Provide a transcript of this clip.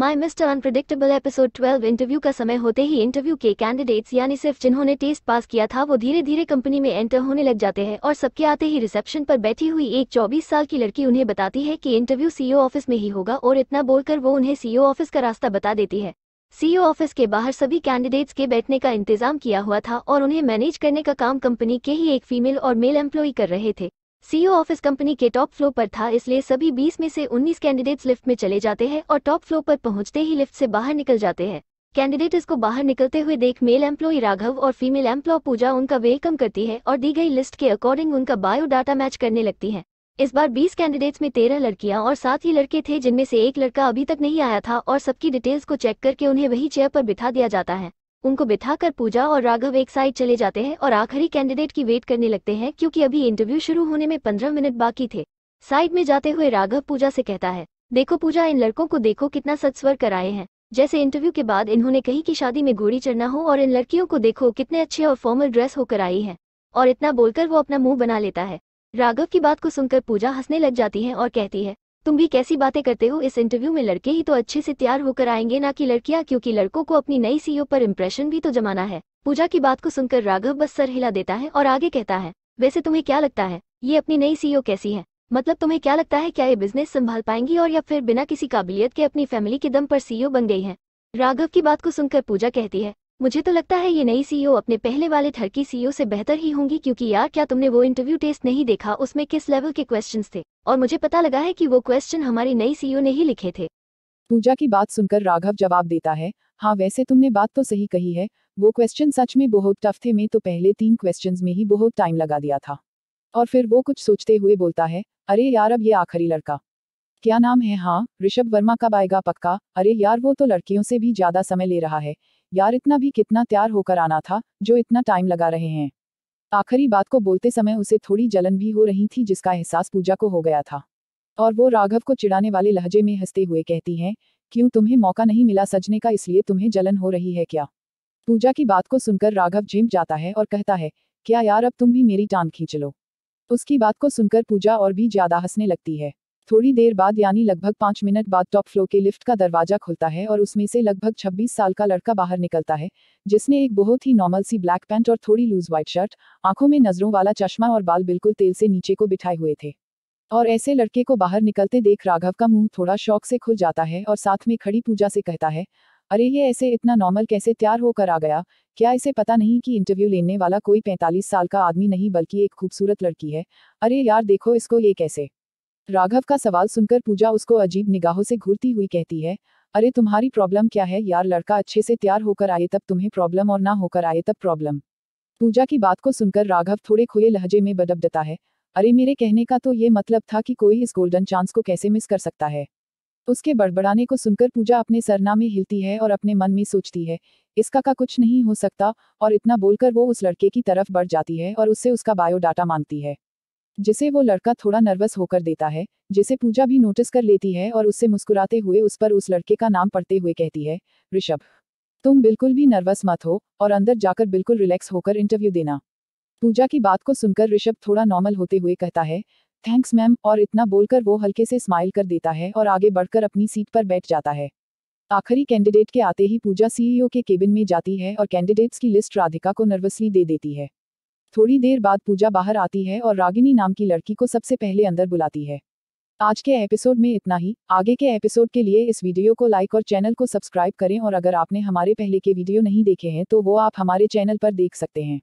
my mister unpredictable episode 12 interview का समय होते ही इंटरव्यू के कैंडिडेट्स यानी सिर्फ जिन्होंने टेस्ट पास किया था वो धीरे धीरे कंपनी में एंटर होने लग जाते हैं और सबके आते ही रिसेप्शन पर बैठी हुई एक 24 साल की लड़की उन्हें बताती है कि इंटरव्यू सीईओ ऑफिस में ही होगा और इतना बोलकर वो उन्हें सीईओ ऑफिस e का रास्ता बता देती है सीईओ ऑफिस e के बाहर सभी कैंडिडेट्स के बैठने का इंतजाम किया हुआ था और उन्हें मैनेज करने का काम कंपनी के ही एक फीमेल और मेल एम्प्लॉय कर रहे थे सीईओ ऑफिस कंपनी के टॉप फ्लोर पर था इसलिए सभी 20 में से 19 कैंडिडेट्स लिफ्ट में चले जाते हैं और टॉप फ्लोर पर पहुंचते ही लिफ्ट से बाहर निकल जाते हैं कैंडिडेट इसको बाहर निकलते हुए देख मेल एम्प्लॉय राघव और फीमेल एम्प्लॉय पूजा उनका वेलकम करती है और दी गई लिस्ट के अकॉर्डिंग उनका बायोडाटा मैच करने लगती है इस बार 20 कैंडिडेट्स में 13 लड़कियां और सात ही लड़के थे जिनमें से एक लड़का अभी तक नहीं आया था और सबकी डिटेल्स को चेक करके उन्हें वही चेयर पर बिठा दिया जाता है उनको बिठाकर पूजा और राघव एक साइड चले जाते हैं और आखिरी कैंडिडेट की वेट करने लगते हैं क्योंकि अभी इंटरव्यू शुरू होने में पंद्रह मिनट बाकी थे साइड में जाते हुए राघव पूजा से कहता है देखो पूजा इन लड़कों को देखो कितना सत्स्वर आए हैं जैसे इंटरव्यू के बाद इन्होंने कही कि शादी में गोड़ी चढ़ना हो और इन लड़कियों को देखो कितने अच्छे और फॉर्मल ड्रेस होकर आई है और इतना बोलकर वो अपना मुंह बना लेता है राघव की बात को सुनकर पूजा हंसने लग जाती है और कहती है तुम भी कैसी बातें करते हो इस इंटरव्यू में लड़के ही तो अच्छे से तैयार होकर आएंगे ना कि लड़कियां क्योंकि लड़कों को अपनी नई सीईओ e पर इम्प्रेशन भी तो जमाना है पूजा की बात को सुनकर राघव बस सर हिला देता है और आगे कहता है वैसे तुम्हें क्या लगता है ये अपनी नई सीईओ e कैसी है मतलब तुम्हें क्या लगता है क्या ये बिजनेस संभाल पाएंगी और या फिर बिना किसी काबिलियत के अपनी फैमिली के दम पर सीईओ e बन गई है राघव की बात को सुनकर पूजा कहती है मुझे तो लगता है ये नई सीईओ e अपने पहले वाले ठरकी सीईओ e से बेहतर ही होंगी क्योंकि यार क्या तुमने वो इंटरव्यू टेस्ट नहीं देखा उसमें किस लेवल के क्वेश्चन थे और मुझे पता लगा है कि वो क्वेश्चन हमारी नई सीईओ e ने ही लिखे थे पूजा की बात सुनकर राघव जवाब देता है हाँ वैसे तुमने बात तो सही कही है वो क्वेश्चन सच में बहुत टफ थे मैं तो पहले तीन क्वेश्चन में ही बहुत टाइम लगा दिया था और फिर वो कुछ सोचते हुए बोलता है अरे यार अब ये आखिरी लड़का क्या नाम है हाँ ऋषभ वर्मा कब आएगा पक्का अरे यार वो तो लड़कियों से भी ज्यादा समय ले रहा है यार इतना भी कितना तैयार होकर आना था जो इतना टाइम लगा रहे हैं आखिरी बात को बोलते समय उसे थोड़ी जलन भी हो रही थी जिसका एहसास पूजा को हो गया था और वो राघव को चिढ़ाने वाले लहजे में हंसते हुए कहती हैं क्यों तुम्हें मौका नहीं मिला सजने का इसलिए तुम्हें जलन हो रही है क्या पूजा की बात को सुनकर राघव झिम जाता है और कहता है क्या यार अब तुम भी मेरी टांग खींच लो उसकी बात को सुनकर पूजा और भी ज्यादा हंसने लगती है थोड़ी देर बाद यानी लगभग पाँच मिनट बाद टॉप फ्लो के लिफ्ट का दरवाजा खुलता है और उसमें से लगभग 26 साल का लड़का बाहर निकलता है जिसने एक बहुत ही नॉर्मल सी ब्लैक पैंट और थोड़ी लूज व्हाइट शर्ट आंखों में नजरों वाला चश्मा और बाल बिल्कुल तेल से नीचे को बिठाए हुए थे और ऐसे लड़के को बाहर निकलते देख राघव का मुंह थोड़ा शौक से खुल जाता है और साथ में खड़ी पूजा से कहता है अरे ये ऐसे इतना नॉर्मल कैसे तैयार होकर आ गया क्या इसे पता नहीं कि इंटरव्यू लेने वाला कोई पैंतालीस साल का आदमी नहीं बल्कि एक खूबसूरत लड़की है अरे यार देखो इसको ये कैसे राघव का सवाल सुनकर पूजा उसको अजीब निगाहों से घूरती हुई कहती है अरे तुम्हारी प्रॉब्लम क्या है यार लड़का अच्छे से तैयार होकर आए तब तुम्हें प्रॉब्लम और ना होकर आए तब प्रॉब्लम पूजा की बात को सुनकर राघव थोड़े खुले लहजे में देता है अरे मेरे कहने का तो ये मतलब था कि कोई इस गोल्डन चांस को कैसे मिस कर सकता है उसके बड़बड़ाने को सुनकर पूजा अपने सरना में हिलती है और अपने मन में सोचती है इसका का कुछ नहीं हो सकता और इतना बोलकर वो उस लड़के की तरफ बढ़ जाती है और उससे उसका बायोडाटा मांगती है जिसे वो लड़का थोड़ा नर्वस होकर देता है जिसे पूजा भी नोटिस कर लेती है और उससे मुस्कुराते हुए उस पर उस लड़के का नाम पढ़ते हुए कहती है ऋषभ तुम बिल्कुल भी नर्वस मत हो और अंदर जाकर बिल्कुल रिलैक्स होकर इंटरव्यू देना पूजा की बात को सुनकर ऋषभ थोड़ा नॉर्मल होते हुए कहता है थैंक्स मैम और इतना बोलकर वो हल्के से स्माइल कर देता है और आगे बढ़कर अपनी सीट पर बैठ जाता है आखिरी कैंडिडेट के आते ही पूजा सीईओ e के केबिन में जाती है और कैंडिडेट्स की लिस्ट राधिका को नर्वसली दे देती है थोड़ी देर बाद पूजा बाहर आती है और रागिनी नाम की लड़की को सबसे पहले अंदर बुलाती है आज के एपिसोड में इतना ही आगे के एपिसोड के लिए इस वीडियो को लाइक और चैनल को सब्सक्राइब करें और अगर आपने हमारे पहले के वीडियो नहीं देखे हैं तो वो आप हमारे चैनल पर देख सकते हैं